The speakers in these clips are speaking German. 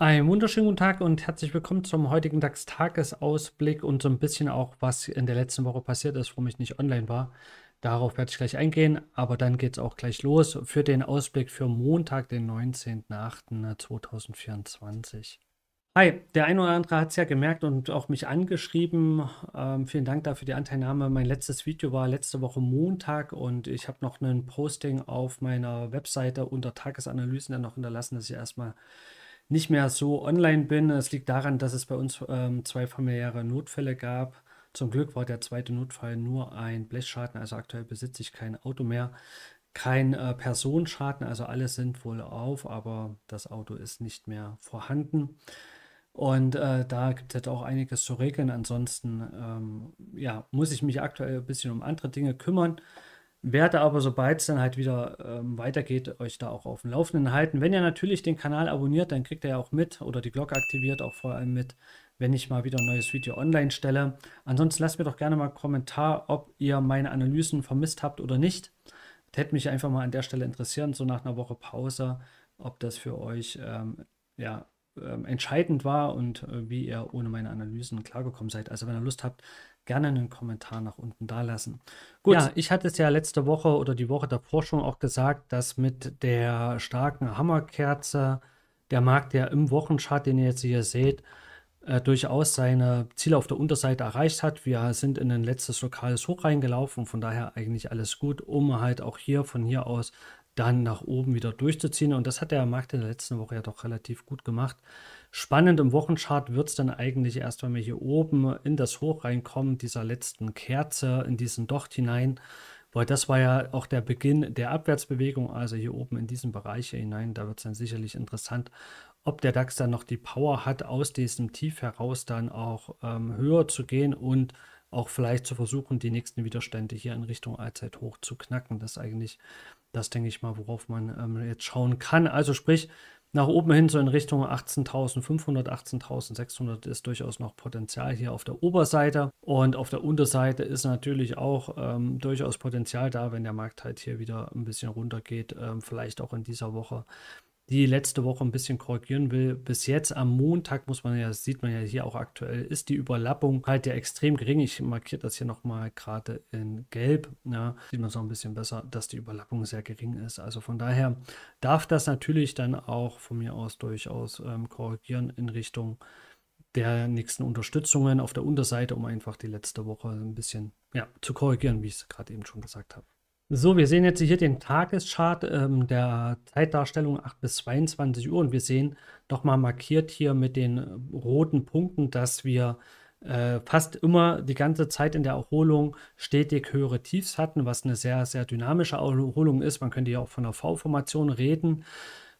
Einen wunderschönen guten Tag und herzlich willkommen zum heutigen DAX-Tagesausblick und so ein bisschen auch, was in der letzten Woche passiert ist, warum ich nicht online war. Darauf werde ich gleich eingehen, aber dann geht es auch gleich los für den Ausblick für Montag, den 19.08.2024. Hi, der eine oder andere hat es ja gemerkt und auch mich angeschrieben. Ähm, vielen Dank dafür die Anteilnahme. Mein letztes Video war letzte Woche Montag und ich habe noch ein Posting auf meiner Webseite unter Tagesanalysen dann noch hinterlassen, dass ich erstmal nicht mehr so online bin. Es liegt daran, dass es bei uns ähm, zwei familiäre Notfälle gab. Zum Glück war der zweite Notfall nur ein Blechschaden, also aktuell besitze ich kein Auto mehr. Kein äh, Personenschaden, also alle sind wohl auf, aber das Auto ist nicht mehr vorhanden. Und äh, da gibt es jetzt auch einiges zu regeln. Ansonsten ähm, ja, muss ich mich aktuell ein bisschen um andere Dinge kümmern werde aber, sobald es dann halt wieder ähm, weitergeht, euch da auch auf dem Laufenden halten. Wenn ihr natürlich den Kanal abonniert, dann kriegt ihr ja auch mit oder die Glocke aktiviert auch vor allem mit, wenn ich mal wieder ein neues Video online stelle. Ansonsten lasst mir doch gerne mal einen Kommentar, ob ihr meine Analysen vermisst habt oder nicht. Das hätte mich einfach mal an der Stelle interessieren, so nach einer Woche Pause, ob das für euch ähm, ja, ähm, entscheidend war und äh, wie ihr ohne meine Analysen klargekommen seid. Also wenn ihr Lust habt, gerne einen Kommentar nach unten dalassen. Gut, ja, ich hatte es ja letzte Woche oder die Woche davor schon auch gesagt, dass mit der starken Hammerkerze der Markt ja im Wochenchart, den ihr jetzt hier seht, äh, durchaus seine Ziele auf der Unterseite erreicht hat. Wir sind in ein letztes lokales Hoch reingelaufen, von daher eigentlich alles gut, um halt auch hier von hier aus dann nach oben wieder durchzuziehen. Und das hat der Markt in der letzten Woche ja doch relativ gut gemacht. Spannend im Wochenchart wird es dann eigentlich erst, wenn wir hier oben in das Hoch reinkommen, dieser letzten Kerze, in diesen Docht hinein. Weil das war ja auch der Beginn der Abwärtsbewegung, also hier oben in diesen Bereich hinein. Da wird es dann sicherlich interessant, ob der DAX dann noch die Power hat, aus diesem Tief heraus dann auch ähm, höher zu gehen und auch vielleicht zu versuchen, die nächsten Widerstände hier in Richtung Allzeit hoch zu knacken. Das ist eigentlich, das denke ich mal, worauf man ähm, jetzt schauen kann. Also sprich, nach oben hin so in Richtung 18.500, 18.600 ist durchaus noch Potenzial hier auf der Oberseite. Und auf der Unterseite ist natürlich auch ähm, durchaus Potenzial da, wenn der Markt halt hier wieder ein bisschen runtergeht, ähm, vielleicht auch in dieser Woche die letzte Woche ein bisschen korrigieren will. Bis jetzt am Montag muss man ja, das sieht man ja hier auch aktuell, ist die Überlappung halt ja extrem gering. Ich markiere das hier nochmal gerade in Gelb. Ja, sieht man es auch ein bisschen besser, dass die Überlappung sehr gering ist. Also von daher darf das natürlich dann auch von mir aus durchaus ähm, korrigieren in Richtung der nächsten Unterstützungen auf der Unterseite, um einfach die letzte Woche ein bisschen ja, zu korrigieren, wie ich es gerade eben schon gesagt habe. So, wir sehen jetzt hier den Tageschart ähm, der Zeitdarstellung 8 bis 22 Uhr und wir sehen doch mal markiert hier mit den äh, roten Punkten, dass wir äh, fast immer die ganze Zeit in der Erholung stetig höhere Tiefs hatten, was eine sehr, sehr dynamische Erholung ist. Man könnte ja auch von einer V-Formation reden.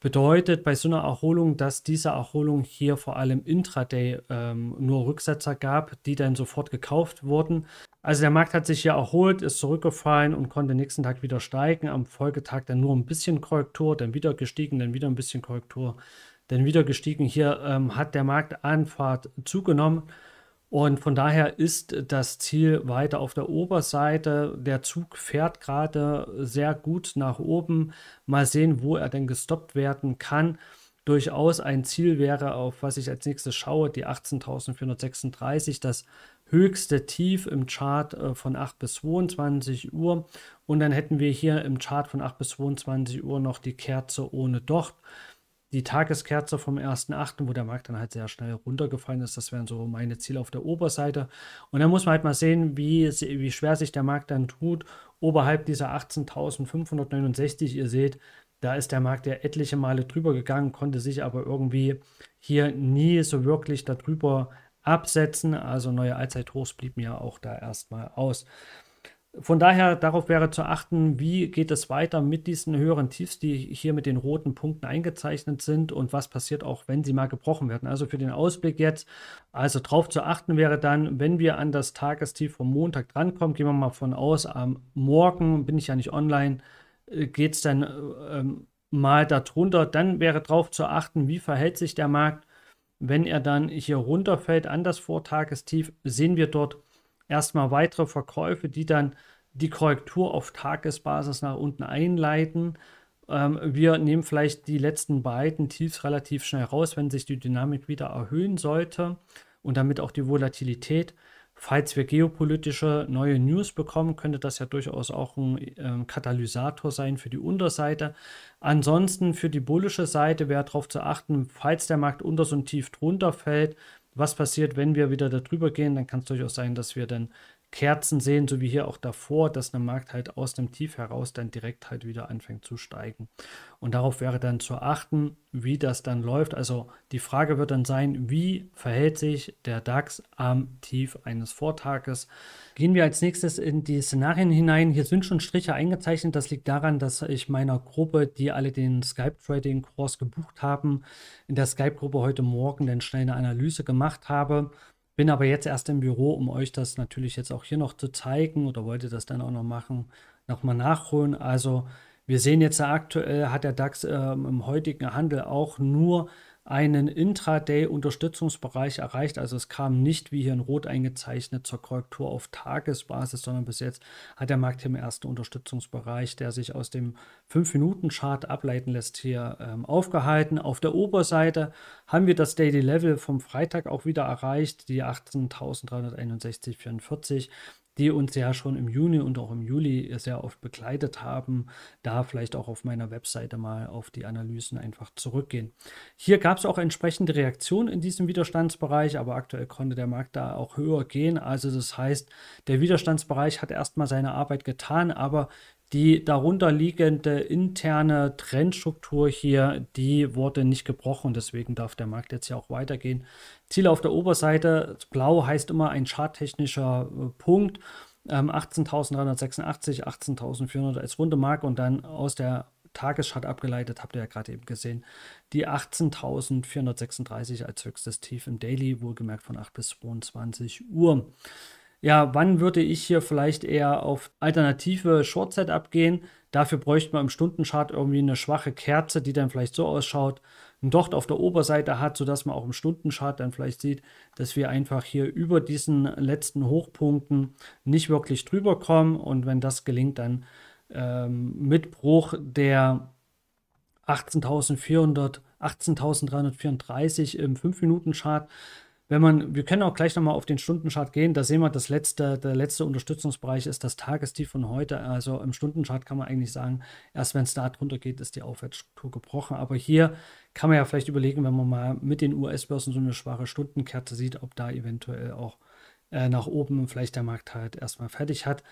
Bedeutet bei so einer Erholung, dass diese Erholung hier vor allem intraday ähm, nur Rücksetzer gab, die dann sofort gekauft wurden. Also der Markt hat sich hier erholt, ist zurückgefallen und konnte nächsten Tag wieder steigen. Am Folgetag dann nur ein bisschen Korrektur, dann wieder gestiegen, dann wieder ein bisschen Korrektur, dann wieder gestiegen. Hier ähm, hat der Markt Anfahrt zugenommen. Und von daher ist das Ziel weiter auf der Oberseite. Der Zug fährt gerade sehr gut nach oben. Mal sehen, wo er denn gestoppt werden kann. Durchaus ein Ziel wäre, auf was ich als nächstes schaue, die 18.436, das höchste Tief im Chart äh, von 8 bis 22 Uhr. Und dann hätten wir hier im Chart von 8 bis 22 Uhr noch die Kerze ohne Docht die Tageskerze vom 1.8., wo der Markt dann halt sehr schnell runtergefallen ist. Das wären so meine Ziele auf der Oberseite. Und dann muss man halt mal sehen, wie, wie schwer sich der Markt dann tut. Oberhalb dieser 18.569, ihr seht, da ist der Markt ja etliche Male drüber gegangen, konnte sich aber irgendwie hier nie so wirklich darüber absetzen. Also neue Allzeithochs blieben ja auch da erstmal aus. Von daher, darauf wäre zu achten, wie geht es weiter mit diesen höheren Tiefs, die hier mit den roten Punkten eingezeichnet sind und was passiert auch, wenn sie mal gebrochen werden. Also für den Ausblick jetzt, also darauf zu achten wäre dann, wenn wir an das Tagestief vom Montag drankommen, gehen wir mal von aus, am Morgen bin ich ja nicht online, äh, geht es dann äh, ähm, mal darunter. Dann wäre darauf zu achten, wie verhält sich der Markt, wenn er dann hier runterfällt an das Vortagestief, sehen wir dort erstmal weitere Verkäufe, die dann die Korrektur auf Tagesbasis nach unten einleiten. Ähm, wir nehmen vielleicht die letzten beiden Tiefs relativ schnell raus, wenn sich die Dynamik wieder erhöhen sollte und damit auch die Volatilität. Falls wir geopolitische neue News bekommen, könnte das ja durchaus auch ein äh, Katalysator sein für die Unterseite. Ansonsten für die bullische Seite wäre darauf zu achten, falls der Markt unter so ein Tief drunter fällt, was passiert, wenn wir wieder darüber gehen, dann kann es durchaus sein, dass wir dann Kerzen sehen, so wie hier auch davor, dass der Markt halt aus dem Tief heraus dann direkt halt wieder anfängt zu steigen. Und darauf wäre dann zu achten, wie das dann läuft. Also die Frage wird dann sein, wie verhält sich der DAX am Tief eines Vortages? Gehen wir als nächstes in die Szenarien hinein. Hier sind schon Striche eingezeichnet. Das liegt daran, dass ich meiner Gruppe, die alle den Skype Trading Kurs gebucht haben, in der Skype Gruppe heute Morgen dann schnell eine Analyse gemacht habe. Bin aber jetzt erst im Büro, um euch das natürlich jetzt auch hier noch zu zeigen oder wollte das dann auch noch machen, nochmal nachholen. Also wir sehen jetzt aktuell hat der DAX äh, im heutigen Handel auch nur einen Intraday-Unterstützungsbereich erreicht. Also es kam nicht, wie hier in Rot eingezeichnet, zur Korrektur auf Tagesbasis, sondern bis jetzt hat der Markt hier im ersten Unterstützungsbereich, der sich aus dem 5-Minuten-Chart ableiten lässt, hier ähm, aufgehalten. Auf der Oberseite haben wir das Daily Level vom Freitag auch wieder erreicht, die 18.361,44 die uns ja schon im Juni und auch im Juli sehr oft begleitet haben, da vielleicht auch auf meiner Webseite mal auf die Analysen einfach zurückgehen. Hier gab es auch entsprechende Reaktionen in diesem Widerstandsbereich, aber aktuell konnte der Markt da auch höher gehen. Also das heißt, der Widerstandsbereich hat erstmal seine Arbeit getan, aber die darunterliegende interne Trendstruktur hier, die wurde nicht gebrochen, deswegen darf der Markt jetzt hier auch weitergehen. Ziele auf der Oberseite, blau heißt immer ein charttechnischer äh, Punkt. 18.386, ähm, 18.400 als runde Marke und dann aus der Tagesschart abgeleitet, habt ihr ja gerade eben gesehen, die 18.436 als höchstes Tief im Daily, wohlgemerkt von 8 bis 22 Uhr ja, wann würde ich hier vielleicht eher auf alternative short Setup gehen? Dafür bräuchte man im Stundenchart irgendwie eine schwache Kerze, die dann vielleicht so ausschaut, ein Docht auf der Oberseite hat, sodass man auch im Stundenchart dann vielleicht sieht, dass wir einfach hier über diesen letzten Hochpunkten nicht wirklich drüber kommen. Und wenn das gelingt, dann ähm, mit Bruch der 18.400 18.334 im 5-Minuten-Chart wenn man, wir können auch gleich nochmal auf den Stundenchart gehen, da sehen wir, das letzte, der letzte Unterstützungsbereich ist das Tagestief von heute. Also im Stundenchart kann man eigentlich sagen, erst wenn es da drunter geht, ist die Aufwärtsstruktur gebrochen. Aber hier kann man ja vielleicht überlegen, wenn man mal mit den US-Börsen so eine schwache Stundenkerze sieht, ob da eventuell auch äh, nach oben vielleicht der Markt halt erstmal fertig hat.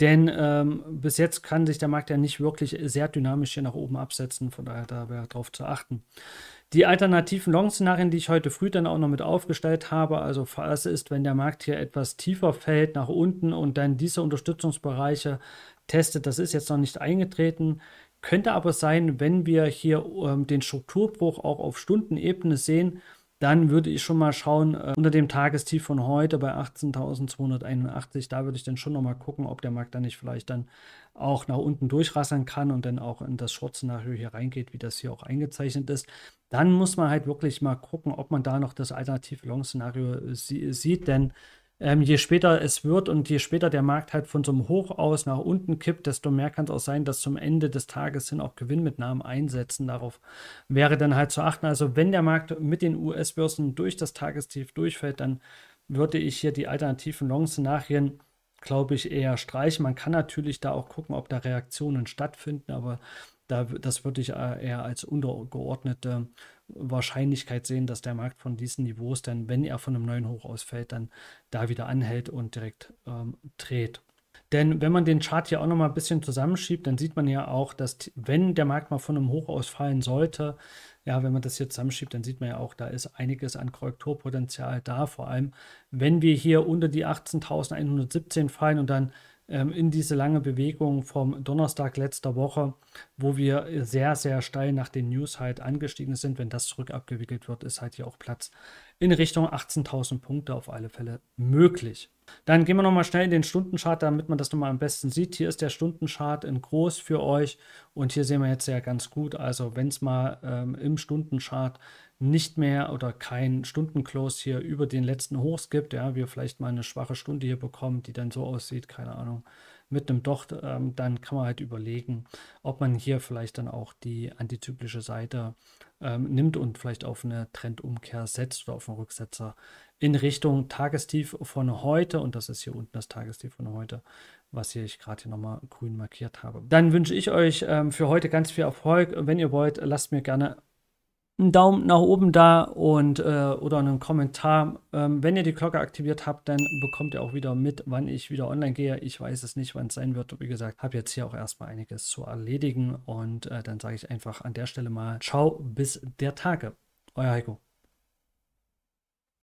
Denn ähm, bis jetzt kann sich der Markt ja nicht wirklich sehr dynamisch hier nach oben absetzen, von daher da wäre darauf zu achten. Die alternativen Long-Szenarien, die ich heute früh dann auch noch mit aufgestellt habe, also Phase ist, wenn der Markt hier etwas tiefer fällt nach unten und dann diese Unterstützungsbereiche testet, das ist jetzt noch nicht eingetreten. Könnte aber sein, wenn wir hier ähm, den Strukturbruch auch auf Stundenebene sehen, dann würde ich schon mal schauen, äh, unter dem Tagestief von heute bei 18.281, da würde ich dann schon nochmal gucken, ob der Markt dann nicht vielleicht dann auch nach unten durchrassern kann und dann auch in das Short-Szenario hier reingeht, wie das hier auch eingezeichnet ist. Dann muss man halt wirklich mal gucken, ob man da noch das alternative Long-Szenario äh, sieht, denn ähm, je später es wird und je später der Markt halt von so einem Hoch aus nach unten kippt, desto mehr kann es auch sein, dass zum Ende des Tages hin auch Gewinnmitnahmen einsetzen. Darauf wäre dann halt zu achten. Also wenn der Markt mit den US-Börsen durch das Tagestief durchfällt, dann würde ich hier die alternativen Long-Szenarien glaube ich, eher streichen. Man kann natürlich da auch gucken, ob da Reaktionen stattfinden, aber da, das würde ich äh, eher als untergeordnete Wahrscheinlichkeit sehen, dass der Markt von diesen Niveaus dann, wenn er von einem neuen Hoch ausfällt, dann da wieder anhält und direkt ähm, dreht. Denn wenn man den Chart hier auch noch mal ein bisschen zusammenschiebt, dann sieht man ja auch, dass wenn der Markt mal von einem Hoch ausfallen sollte, ja, wenn man das hier zusammenschiebt, dann sieht man ja auch, da ist einiges an Korrekturpotenzial da. Vor allem, wenn wir hier unter die 18.117 fallen und dann ähm, in diese lange Bewegung vom Donnerstag letzter Woche, wo wir äh, sehr, sehr steil nach den News halt angestiegen sind, wenn das zurück abgewickelt wird, ist halt hier auch Platz in Richtung 18.000 Punkte auf alle Fälle möglich. Dann gehen wir nochmal schnell in den Stundenchart, damit man das nochmal am besten sieht. Hier ist der Stundenchart in groß für euch und hier sehen wir jetzt ja ganz gut, also wenn es mal ähm, im Stundenchart nicht mehr oder kein Stundenclose hier über den letzten Hochs gibt, ja, wir vielleicht mal eine schwache Stunde hier bekommen, die dann so aussieht, keine Ahnung, mit einem Docht, ähm, dann kann man halt überlegen, ob man hier vielleicht dann auch die antizyklische Seite ähm, nimmt und vielleicht auf eine Trendumkehr setzt oder auf einen Rücksetzer in Richtung Tagestief von heute. Und das ist hier unten das Tagestief von heute, was hier ich gerade hier nochmal grün markiert habe. Dann wünsche ich euch ähm, für heute ganz viel Erfolg. Wenn ihr wollt, lasst mir gerne einen Daumen nach oben da und äh, oder einen Kommentar. Ähm, wenn ihr die Glocke aktiviert habt, dann bekommt ihr auch wieder mit, wann ich wieder online gehe. Ich weiß es nicht, wann es sein wird. Wie gesagt, habe jetzt hier auch erstmal einiges zu erledigen und äh, dann sage ich einfach an der Stelle mal Ciao bis der Tage. Euer Heiko.